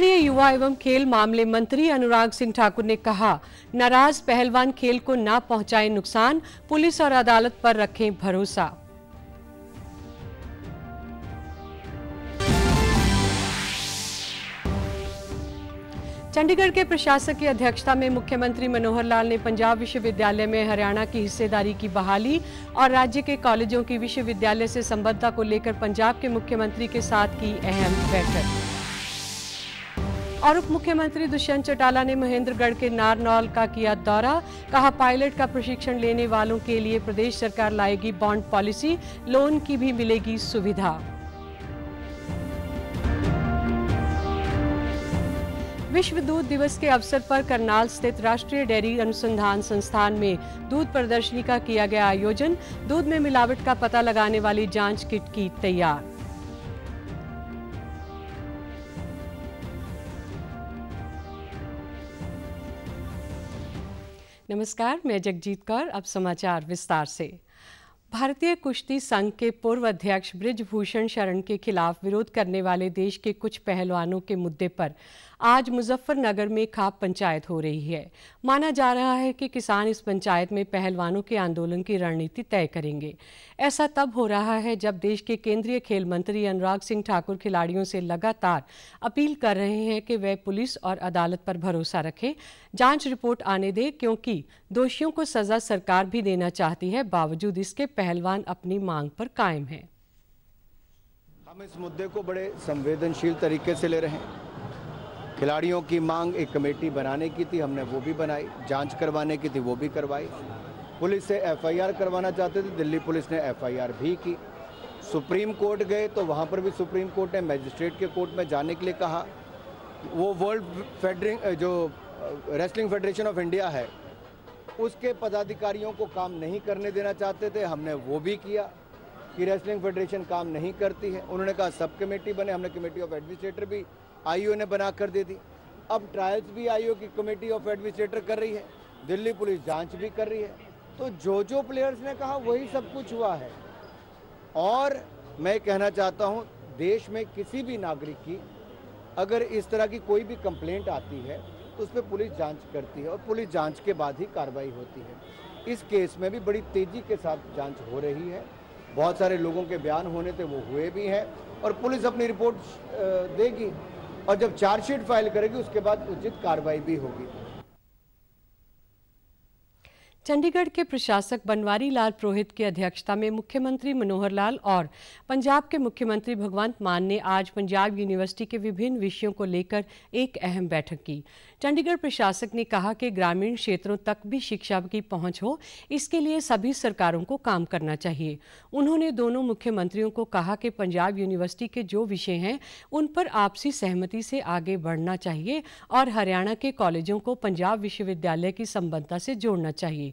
केंद्रीय युवा एवं खेल मामले मंत्री अनुराग सिंह ठाकुर ने कहा नाराज पहलवान खेल को ना पहुंचाए नुकसान पुलिस और अदालत पर रखें भरोसा चंडीगढ़ के प्रशासक की अध्यक्षता में मुख्यमंत्री मनोहर लाल ने पंजाब विश्वविद्यालय में हरियाणा की हिस्सेदारी की बहाली और राज्य के कॉलेजों की विश्वविद्यालय से संबद्धता को लेकर पंजाब के मुख्यमंत्री के साथ की अहम बैठक और उप मुख्यमंत्री दुष्यंत चौटाला ने महेंद्रगढ़ के नारनौल का किया दौरा कहा पायलट का प्रशिक्षण लेने वालों के लिए प्रदेश सरकार लाएगी बॉन्ड पॉलिसी लोन की भी मिलेगी सुविधा विश्व दूध दिवस के अवसर पर करनाल स्थित राष्ट्रीय डेयरी अनुसंधान संस्थान में दूध प्रदर्शनी का किया गया आयोजन दूध में मिलावट का पता लगाने वाली जांच किट की तैयार नमस्कार मैं जगजीत कौर अब समाचार विस्तार से भारतीय कुश्ती संघ के पूर्व अध्यक्ष ब्रिजभूषण शरण के खिलाफ विरोध करने वाले देश के कुछ पहलवानों के मुद्दे पर आज मुजफ्फरनगर में खाप पंचायत हो रही है माना जा रहा है कि किसान इस पंचायत में पहलवानों के आंदोलन की रणनीति तय करेंगे ऐसा तब हो रहा है जब देश के केंद्रीय खेल मंत्री अनुराग सिंह ठाकुर खिलाड़ियों से लगातार अपील कर रहे हैं कि वे पुलिस और अदालत पर भरोसा रखें जांच रिपोर्ट आने दें क्योंकि दोषियों को सजा सरकार भी देना चाहती है बावजूद इसके पहलवान अपनी मांग पर कायम है हम इस मुद्दे को बड़े संवेदनशील तरीके से ले रहे हैं खिलाड़ियों की मांग एक कमेटी बनाने की थी हमने वो भी बनाई जांच करवाने की थी वो भी करवाई पुलिस से एफआईआर करवाना चाहते थे दिल्ली पुलिस ने एफआईआर भी की सुप्रीम कोर्ट गए तो वहाँ पर भी सुप्रीम कोर्ट ने मजिस्ट्रेट के कोर्ट में जाने के लिए कहा वो वर्ल्ड फेडरिंग जो रेसलिंग फेडरेशन ऑफ इंडिया है उसके पदाधिकारियों को काम नहीं करने देना चाहते थे हमने वो भी किया कि रेसलिंग फेडरेशन काम नहीं करती है उन्होंने कहा सब कमेटी बने हमने कमेटी ऑफ एडमिनिस्ट्रेटर भी आईओ ने बना कर दे दी अब ट्रायल्स भी आईओ की कमेटी ऑफ एडमिनिस्ट्रेटर कर रही है दिल्ली पुलिस जांच भी कर रही है तो जो जो प्लेयर्स ने कहा वही सब कुछ हुआ है और मैं कहना चाहता हूँ देश में किसी भी नागरिक की अगर इस तरह की कोई भी कंप्लेंट आती है तो उस पर पुलिस जांच करती है और पुलिस जांच के बाद ही कार्रवाई होती है इस केस में भी बड़ी तेज़ी के साथ जांच हो रही है बहुत सारे लोगों के बयान होने थे वो हुए भी हैं और पुलिस अपनी रिपोर्ट देगी और जब चार्जशीट फाइल करेगी उसके बाद उचित कार्रवाई भी होगी चंडीगढ़ के प्रशासक बनवारी लाल पुरोहित की अध्यक्षता में मुख्यमंत्री मनोहर लाल और पंजाब के मुख्यमंत्री भगवंत मान ने आज पंजाब यूनिवर्सिटी के विभिन्न विषयों को लेकर एक अहम बैठक की चंडीगढ़ प्रशासक ने कहा कि ग्रामीण क्षेत्रों तक भी शिक्षा की पहुंच हो इसके लिए सभी सरकारों को काम करना चाहिए उन्होंने दोनों मुख्यमंत्रियों को कहा कि पंजाब यूनिवर्सिटी के जो विषय हैं उन पर आपसी सहमति से आगे बढ़ना चाहिए और हरियाणा के कॉलेजों को पंजाब विश्वविद्यालय की संबद्धता से जोड़ना चाहिए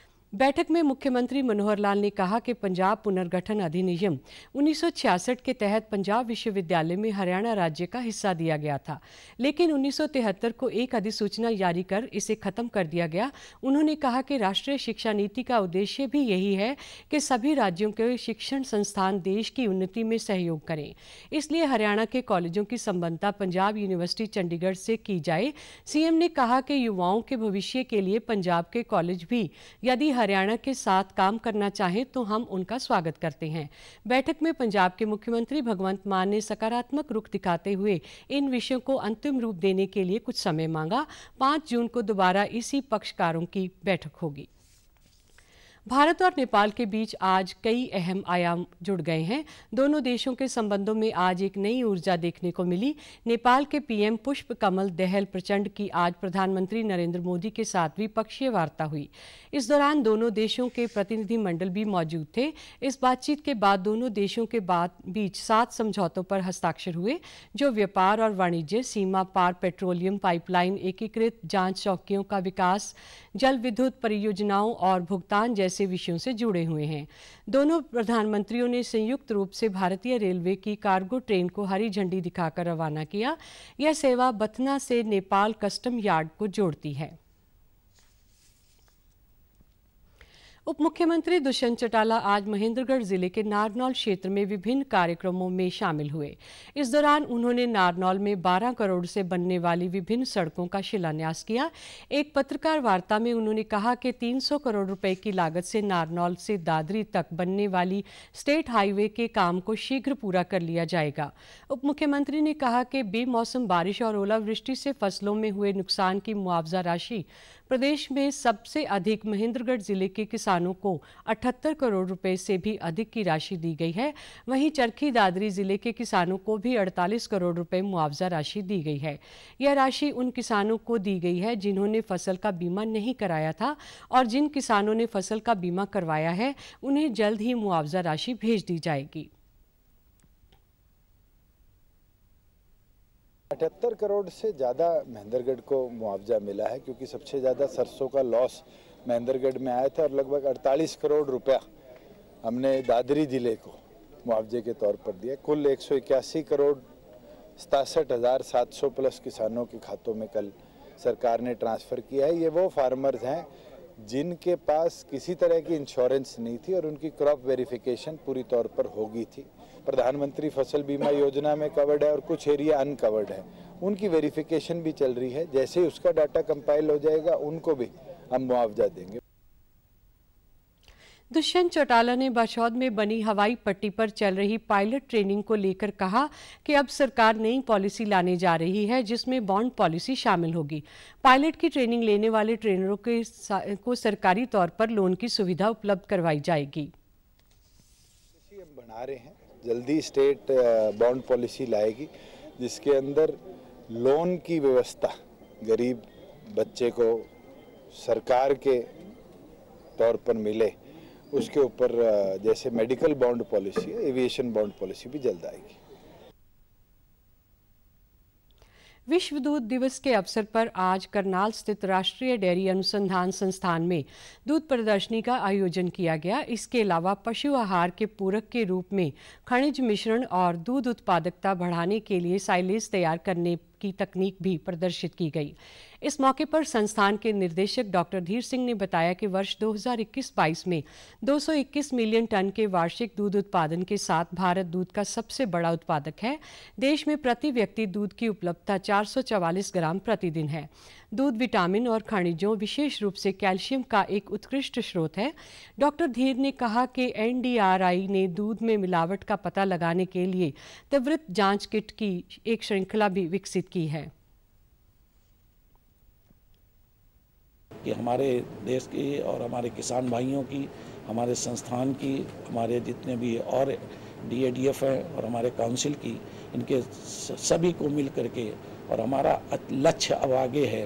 बैठक में मुख्यमंत्री मनोहर लाल ने कहा कि पंजाब पुनर्गठन अधिनियम 1966 के तहत पंजाब विश्वविद्यालय में हरियाणा राज्य का हिस्सा दिया गया था लेकिन 1973 को एक अधिसूचना जारी कर इसे खत्म कर दिया गया उन्होंने कहा कि राष्ट्रीय शिक्षा नीति का उद्देश्य भी यही है कि सभी राज्यों के शिक्षण संस्थान देश की उन्नति में सहयोग करें इसलिए हरियाणा के कॉलेजों की संबंधता पंजाब यूनिवर्सिटी चंडीगढ़ से की जाए सीएम ने कहा कि युवाओं के भविष्य के लिए पंजाब के कॉलेज भी यदि हरियाणा के साथ काम करना चाहें तो हम उनका स्वागत करते हैं बैठक में पंजाब के मुख्यमंत्री भगवंत मान ने सकारात्मक रुख दिखाते हुए इन विषयों को अंतिम रूप देने के लिए कुछ समय मांगा पाँच जून को दोबारा इसी पक्षकारों की बैठक होगी भारत और नेपाल के बीच आज कई अहम आयाम जुड़ गए हैं दोनों देशों के संबंधों में आज एक नई ऊर्जा देखने को मिली नेपाल के पीएम पुष्प कमल दहल प्रचंड की आज प्रधानमंत्री नरेंद्र मोदी के साथ द्विपक्षीय वार्ता हुई इस दौरान दोनों देशों के प्रतिनिधिमंडल भी मौजूद थे इस बातचीत के बाद दोनों देशों के बाद बीच सात समझौतों पर हस्ताक्षर हुए जो व्यापार और वाणिज्य सीमा पार पेट्रोलियम पाइपलाइन एकीकृत जांच चौकियों का विकास जल विद्युत परियोजनाओं और भुगतान जैसे जैसे विषयों से जुड़े हुए हैं दोनों प्रधानमंत्रियों ने संयुक्त रूप से भारतीय रेलवे की कार्गो ट्रेन को हरी झंडी दिखाकर रवाना किया यह सेवा बथना से नेपाल कस्टम यार्ड को जोड़ती है उप मुख्यमंत्री दुष्यंत चौटाला आज महेंद्रगढ़ जिले के नारनौल क्षेत्र में विभिन्न कार्यक्रमों में शामिल हुए इस दौरान उन्होंने नारनौल में 12 करोड़ से बनने वाली विभिन्न सड़कों का शिलान्यास किया एक पत्रकार वार्ता में उन्होंने कहा कि 300 करोड़ रुपए की लागत से नारनौल से दादरी तक बनने वाली स्टेट हाईवे के काम को शीघ्र पूरा कर लिया जाएगा उप मुख्यमंत्री ने कहा कि बेमौसम बारिश और ओलावृष्टि से फसलों में हुए नुकसान की मुआवजा राशि प्रदेश में सबसे अधिक महेंद्रगढ़ जिले के किसान किसानों को 78 करोड़ रुपए से भी अधिक की राशि दी गई है वहीं चरखी दादरी जिले के किसानों को भी 48 करोड़ रुपए मुआवजा राशि दी गई है यह राशि उन किसानों को दी गई है जिन्होंने फसल का बीमा नहीं कराया था और जिन किसानों ने फसल का बीमा करवाया है उन्हें जल्द ही मुआवजा राशि भेज दी जाएगी अठहत्तर करोड़ से ज़्यादा महेंद्रगढ़ को मुआवजा मिला है क्योंकि सबसे ज़्यादा सरसों का लॉस महेंद्रगढ़ में आया था और लगभग 48 करोड़ रुपया हमने दादरी ज़िले को मुआवजे के तौर पर दिया कुल एक करोड़ सतासठ हज़ार सात सौ प्लस किसानों के खातों में कल सरकार ने ट्रांसफ़र किया है ये वो फार्मर्स हैं जिनके पास किसी तरह की इंश्योरेंस नहीं थी और उनकी क्रॉप वेरिफिकेशन पूरी तौर पर होगी थी प्रधानमंत्री फसल बीमा योजना में कवर्ड है और कुछ एरिया अनकवर्ड है उनकी वेरिफिकेशन भी चल रही है जैसे ही उसका डाटा कंपाइल हो जाएगा उनको भी हम मुआवजा देंगे दुष्यंत चौटाला ने बशौद में बनी हवाई पट्टी पर चल रही पायलट ट्रेनिंग को लेकर कहा कि अब सरकार नई पॉलिसी लाने जा रही है जिसमें बॉन्ड पॉलिसी शामिल होगी पायलट की ट्रेनिंग लेने वाले ट्रेनरों के को सरकारी तौर पर लोन की सुविधा उपलब्ध करवाई जाएगी हम बना रहे हैं जल्दी स्टेट बॉन्ड पॉलिसी लाएगी जिसके अंदर लोन की व्यवस्था गरीब बच्चे को सरकार के तौर पर मिले उसके ऊपर uh, जैसे medical bond policy aviation bond policy भी जल्द आएगी विश्व दूध दिवस के अवसर पर आज करनाल स्थित राष्ट्रीय डेयरी अनुसंधान संस्थान में दूध प्रदर्शनी का आयोजन किया गया इसके अलावा पशु आहार के पूरक के रूप में खनिज मिश्रण और दूध उत्पादकता बढ़ाने के लिए साइलेज तैयार करने की तकनीक भी प्रदर्शित की गई इस मौके पर संस्थान के निर्देशक डॉक्टर धीर सिंह ने बताया कि वर्ष 2021-22 में 221 मिलियन टन के वार्षिक दूध उत्पादन के साथ भारत दूध का सबसे बड़ा उत्पादक है देश में प्रति व्यक्ति दूध की उपलब्धता चार ग्राम प्रतिदिन है दूध विटामिन और खनिजों विशेष रूप से कैल्शियम का एक उत्कृष्ट स्रोत है डॉक्टर धीर ने कहा कि एनडीआरआई ने दूध में मिलावट का पता लगाने के लिए त्वरित जांच किट की एक श्रृंखला भी विकसित की है कि हमारे देश की और हमारे किसान भाइयों की हमारे संस्थान की हमारे जितने भी और डी ए डी एफ हैं और हमारे काउंसिल की इनके सभी को मिल करके और हमारा लक्ष्य अब आगे है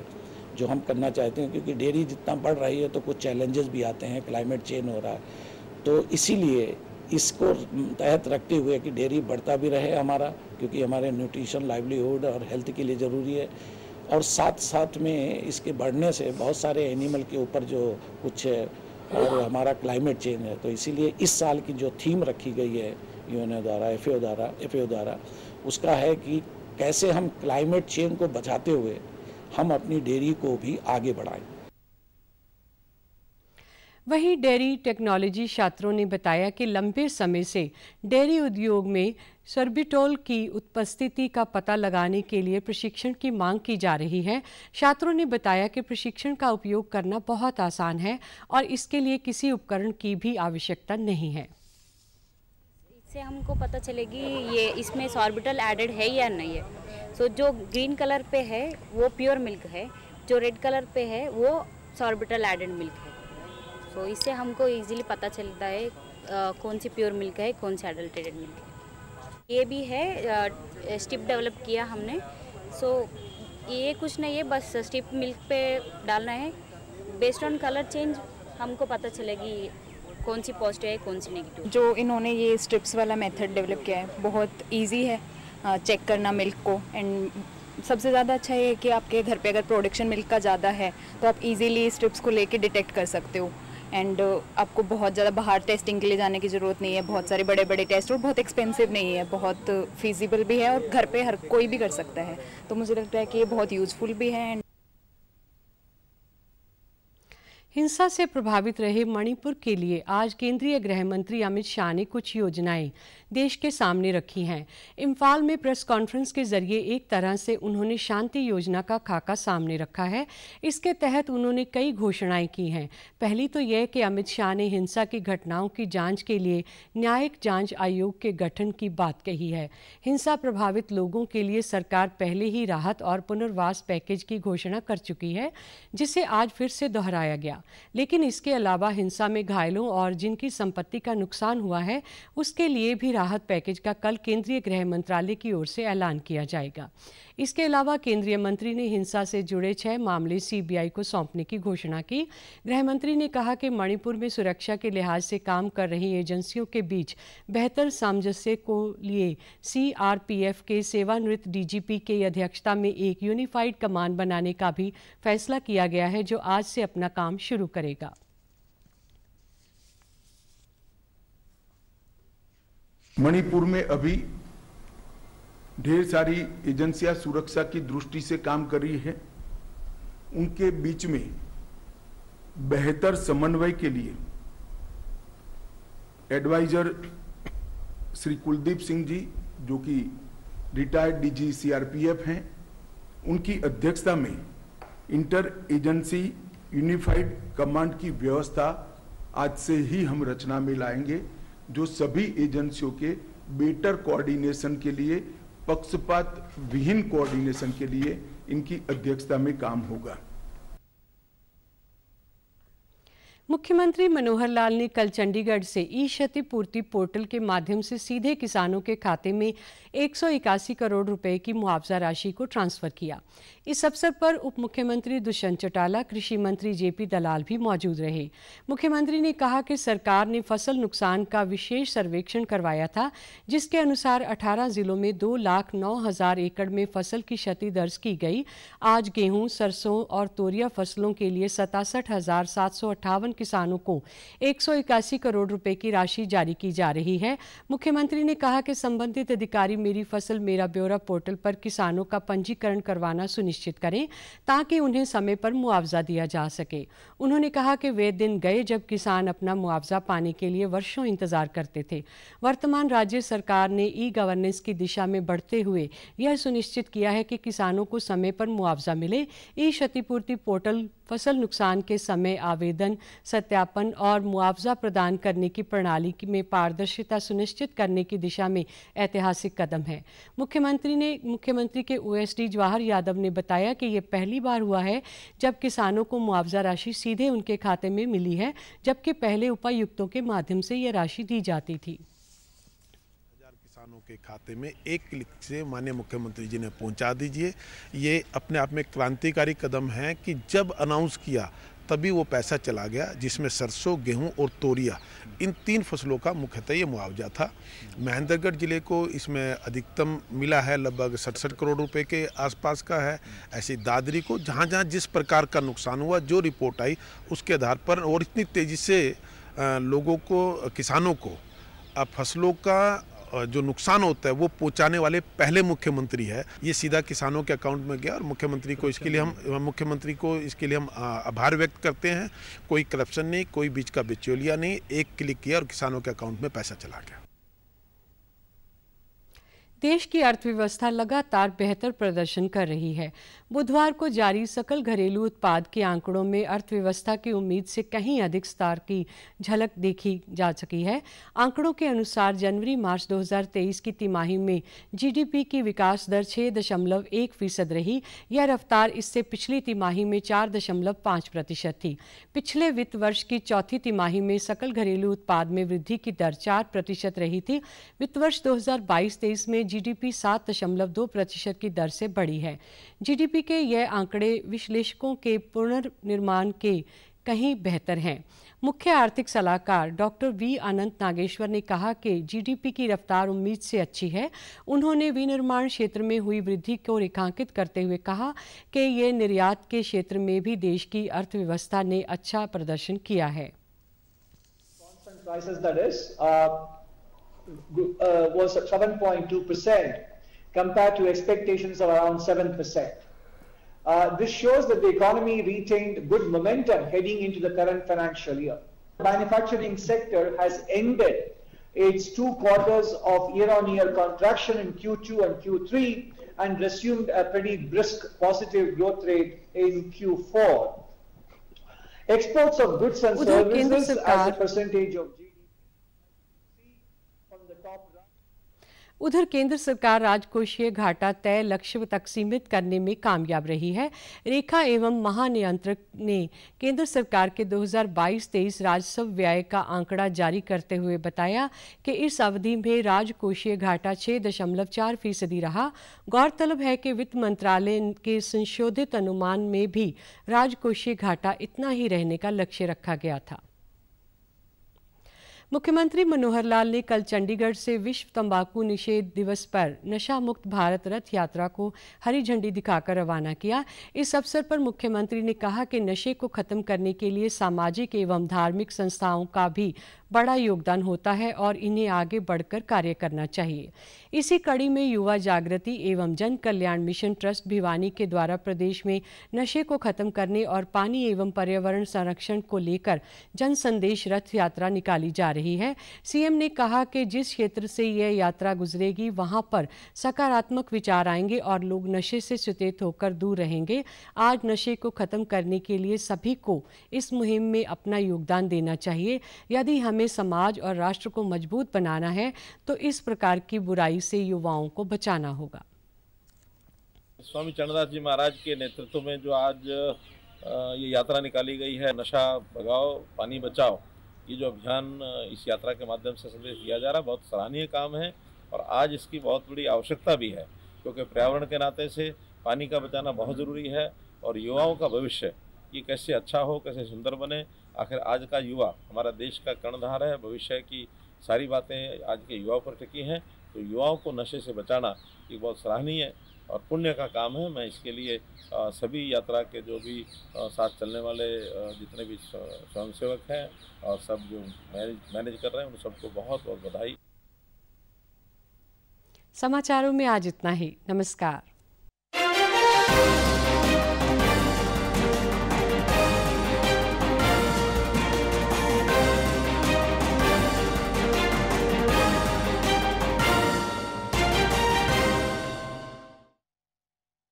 जो हम करना चाहते हैं क्योंकि डेयरी जितना बढ़ रही है तो कुछ चैलेंजेस भी आते हैं क्लाइमेट चेंज हो रहा है तो इसीलिए इसको तहत रखते हुए कि डेयरी बढ़ता भी रहे हमारा क्योंकि हमारे न्यूट्रिशन लाइवलीहुड और हेल्थ के लिए ज़रूरी है और साथ साथ में इसके बढ़ने से बहुत सारे एनिमल के ऊपर जो कुछ है और हमारा क्लाइमेट चेंज है तो इसीलिए इस साल की जो थीम रखी गई है यूएनओ द्वारा एफ द्वारा एफ द्वारा उसका है कि कैसे हम क्लाइमेट चेंज को बचाते हुए हम अपनी डेयरी को भी आगे बढ़ाएं वहीं डेयरी टेक्नोलॉजी छात्रों ने बताया कि लंबे समय से डेयरी उद्योग में सर्बिटोल की उपस्थिति का पता लगाने के लिए प्रशिक्षण की मांग की जा रही है छात्रों ने बताया कि प्रशिक्षण का उपयोग करना बहुत आसान है और इसके लिए किसी उपकरण की भी आवश्यकता नहीं है इससे हमको पता चलेगी ये इसमें सॉर्बिटल एडेड है या नहीं है सो so, जो ग्रीन कलर पे है वो प्योर मिल्क है जो रेड कलर पे है वो सॉर्बिटल एडेड मिल्क है सो so, इससे हमको इजीली पता चलता है आ, कौन सी प्योर मिल्क है कौन सी एडल्टेड मिल्क है ये भी है स्टिप डेवलप किया हमने सो so, ये कुछ नहीं है बस स्टिप मिल्क पे डालना है बेस्ड ऑन कलर चेंज हमको पता चलेगी कौन सी पॉजिटिव है कौन सी नेगेटिव जो इन्होंने ये स्ट्रिप्स वाला मेथड डेवलप किया है बहुत ईजी है चेक करना मिल्क को एंड सबसे ज़्यादा अच्छा ये है कि आपके घर पे अगर प्रोडक्शन मिल्क का ज़्यादा है तो आप इजीली स्ट्रिप्स को लेके डिटेक्ट कर सकते हो एंड आपको बहुत ज़्यादा बाहर टेस्टिंग के लिए जाने की ज़रूरत नहीं है बहुत सारे बड़े बड़े टेस्ट और बहुत एक्सपेंसिव नहीं है बहुत फिजिबल भी है और घर पर हर कोई भी कर सकता है तो मुझे लगता है कि ये बहुत यूज़फुल भी है एंड हिंसा से प्रभावित रहे मणिपुर के लिए आज केंद्रीय गृह मंत्री अमित शाह ने कुछ योजनाएं देश के सामने रखी हैं इम्फाल में प्रेस कॉन्फ्रेंस के जरिए एक तरह से उन्होंने शांति योजना का खाका सामने रखा है इसके तहत उन्होंने कई घोषणाएं की हैं पहली तो यह कि अमित शाह ने हिंसा की घटनाओं की जाँच के लिए न्यायिक जाँच आयोग के गठन की बात कही है हिंसा प्रभावित लोगों के लिए सरकार पहले ही राहत और पुनर्वास पैकेज की घोषणा कर चुकी है जिसे आज फिर से दोहराया गया लेकिन इसके अलावा हिंसा में घायलों और जिनकी संपत्ति का नुकसान हुआ है उसके लिए भी राहत पैकेज का कल केंद्रीय गृह मंत्रालय की ओर से ऐलान किया जाएगा इसके अलावा केंद्रीय मंत्री ने हिंसा से जुड़े छह मामले सीबीआई को सौंपने की घोषणा की गृह मंत्री ने कहा कि मणिपुर में सुरक्षा के लिहाज से काम कर रही एजेंसियों के बीच बेहतर सामंजस्य को लिए सीआरपीएफ के सेवानिवृत्त डीजीपी के अध्यक्षता में एक यूनिफाइड कमान बनाने का भी फैसला किया गया है जो आज से अपना काम शुरू करेगा मणिपुर में अभी ढेर सारी एजेंसियां सुरक्षा की दृष्टि से काम कर रही है उनके बीच में बेहतर समन्वय के लिए एडवाइजर श्री कुलदीप सिंह जी जो कि रिटायर्ड डीजी सीआरपीएफ हैं उनकी अध्यक्षता में इंटर एजेंसी यूनिफाइड कमांड की व्यवस्था आज से ही हम रचना में लाएंगे जो सभी एजेंसियों के बेटर कोऑर्डिनेशन के लिए पक्षपात विहीन कोऑर्डिनेशन के लिए इनकी अध्यक्षता में काम होगा मुख्यमंत्री मनोहर लाल ने कल चंडीगढ़ से ई क्षतिपूर्ति पोर्टल के माध्यम से सीधे किसानों के खाते में एक करोड़ रुपए की मुआवजा राशि को ट्रांसफर किया इस अवसर पर उप मुख्यमंत्री दुष्यंत चौटाला कृषि मंत्री जेपी दलाल भी मौजूद रहे मुख्यमंत्री ने कहा कि सरकार ने फसल नुकसान का विशेष सर्वेक्षण करवाया था जिसके अनुसार 18 जिलों में दो लाख नौ हजार एकड़ में फसल की क्षति दर्ज की गई आज गेहूं सरसों और तोरिया फसलों के लिए सतासठ हजार सात सौ अट्ठावन किसानों को एक सौ इक्यासी करोड़ रुपए की राशि जारी की जा रही है मुख्यमंत्री ने कहा कि संबंधित अधिकारी मेरी फसल मेरा ब्यौरा पोर्टल पर किसानों का पंजीकरण करवाना सुनिश्चित सुनिश्चित करें ताकि उन्हें समय पर मुआवजा दिया जा सके उन्होंने कहा कि वे दिन गए जब किसान अपना मुआवजा पाने के लिए वर्षों इंतजार करते थे वर्तमान राज्य सरकार ने ई गवर्नेंस की दिशा में बढ़ते हुए यह सुनिश्चित किया है कि किसानों को समय पर मुआवजा मिले ई क्षतिपूर्ति पोर्टल फसल नुकसान के समय आवेदन सत्यापन और मुआवजा प्रदान करने की प्रणाली में पारदर्शिता सुनिश्चित करने की दिशा में ऐतिहासिक कदम है मुख्यमंत्री ने मुख्यमंत्री के ओएसडी जवाहर यादव ने बताया कि ये पहली बार हुआ है जब किसानों को मुआवजा राशि सीधे उनके खाते में मिली है जबकि पहले उपायुक्तों के माध्यम से यह राशि दी जाती थी किसानों के खाते में एक क्लिक से माननीय मुख्यमंत्री जी ने पहुंचा दीजिए ये अपने आप में क्रांतिकारी कदम है कि जब अनाउंस किया तभी वो पैसा चला गया जिसमें सरसों गेहूं और तोरिया इन तीन फसलों का मुख्यतः ये मुआवजा था महेंद्रगढ़ जिले को इसमें अधिकतम मिला है लगभग सड़सठ करोड़ रुपए के आसपास का है ऐसी दादरी को जहाँ जहाँ जिस प्रकार का नुकसान हुआ जो रिपोर्ट आई उसके आधार पर और इतनी तेज़ी से लोगों को किसानों को फसलों का जो नुकसान होता है वो पहुंचाने वाले पहले मुख्यमंत्री है ये सीधा किसानों के अकाउंट में गया और मुख्यमंत्री को इसके लिए हम मुख्यमंत्री को इसके लिए हम आभार व्यक्त करते हैं कोई करप्शन नहीं कोई बीच का बिचौलिया नहीं एक क्लिक किया और किसानों के अकाउंट में पैसा चला गया देश की अर्थव्यवस्था लगातार बेहतर प्रदर्शन कर रही है बुधवार को जारी सकल घरेलू उत्पाद के आंकड़ों में अर्थव्यवस्था की उम्मीद से कहीं अधिक स्तर की झलक देखी जा सकी है आंकड़ों के अनुसार जनवरी मार्च 2023 की तिमाही में जीडीपी की विकास दर छः दशमलव एक फीसद रही यह रफ्तार इससे पिछली तिमाही में चार दशमलव पाँच प्रतिशत थी पिछले वित्त वर्ष की चौथी तिमाही में सकल घरेलू उत्पाद में वृद्धि की दर चार प्रतिशत रही थी वित्त वर्ष दो हजार में जी डी प्रतिशत की दर से बढ़ी है जी टीआरपी के यह आंकड़े विश्लेषकों के पुनर्निर्माण के कहीं बेहतर हैं मुख्य आर्थिक सलाहकार डॉक्टर वी अनंत नागेश्वर ने कहा कि जीडीपी की रफ्तार उम्मीद से अच्छी है उन्होंने विनिर्माण क्षेत्र में हुई वृद्धि को रेखांकित करते हुए कहा कि ये निर्यात के क्षेत्र में भी देश की अर्थव्यवस्था ने अच्छा प्रदर्शन किया है uh, uh, was 7.2% compared to expectations of around 7%. Uh, this shows that the economy retained good momentum heading into the current financial year. The manufacturing sector has ended its two quarters of year-on-year -year contraction in Q2 and Q3 and resumed a pretty brisk positive growth rate in Q4. Exports of goods and services as a percentage of GDP उधर केंद्र सरकार राजकोषीय घाटा तय लक्ष्य तक सीमित करने में कामयाब रही है रेखा एवं महानियंत्रक ने केंद्र सरकार के 2022-23 राजस्व व्यय का आंकड़ा जारी करते हुए बताया कि इस अवधि में राजकोषीय घाटा छः दशमलव चार फीसदी रहा गौरतलब है कि वित्त मंत्रालय के संशोधित अनुमान में भी राजकोषीय घाटा इतना ही रहने का लक्ष्य रखा गया था मुख्यमंत्री मनोहर लाल ने कल चंडीगढ़ से विश्व तंबाकू निषेध दिवस पर नशा मुक्त भारत रथ यात्रा को हरी झंडी दिखाकर रवाना किया इस अवसर पर मुख्यमंत्री ने कहा कि नशे को खत्म करने के लिए सामाजिक एवं धार्मिक संस्थाओं का भी बड़ा योगदान होता है और इन्हें आगे बढ़कर कार्य करना चाहिए इसी कड़ी में युवा जागृति एवं जन कल्याण मिशन ट्रस्ट भिवानी के द्वारा प्रदेश में नशे को खत्म करने और पानी एवं पर्यावरण संरक्षण को लेकर जन संदेश रथ यात्रा निकाली जा रही है सीएम ने कहा कि जिस क्षेत्र से यह यात्रा गुजरेगी वहां पर सकारात्मक विचार आएंगे और लोग नशे से सुचेत होकर दूर रहेंगे आज नशे को खत्म करने के लिए सभी को इस मुहिम में अपना योगदान देना चाहिए यदि हमें समाज और राष्ट्र को मजबूत बनाना है तो इस प्रकार की बुराई से युवाओं को बचाना होगा स्वामी चरणदास जी महाराज के नेतृत्व में जो आज ये यात्रा निकाली गई है नशा भगाओ पानी बचाओ ये जो अभियान इस यात्रा के माध्यम से संदेश दिया जा रहा है बहुत सराहनीय काम है और आज इसकी बहुत बड़ी आवश्यकता भी है क्योंकि पर्यावरण के नाते से पानी का बचाना बहुत ज़रूरी है और युवाओं का भविष्य ये कैसे अच्छा हो कैसे सुंदर बने आखिर आज का युवा हमारा देश का कर्णधार है भविष्य की सारी बातें आज के युवाओं पर टिकी हैं तो युवाओं को नशे से बचाना ये बहुत सराहनीय है और पुण्य का काम है मैं इसके लिए सभी यात्रा के जो भी साथ चलने वाले जितने भी स्वयंसेवक हैं और सब जो मैनेज मैनेज कर रहे हैं उन सबको बहुत बहुत बधाई समाचारों में आज इतना ही नमस्कार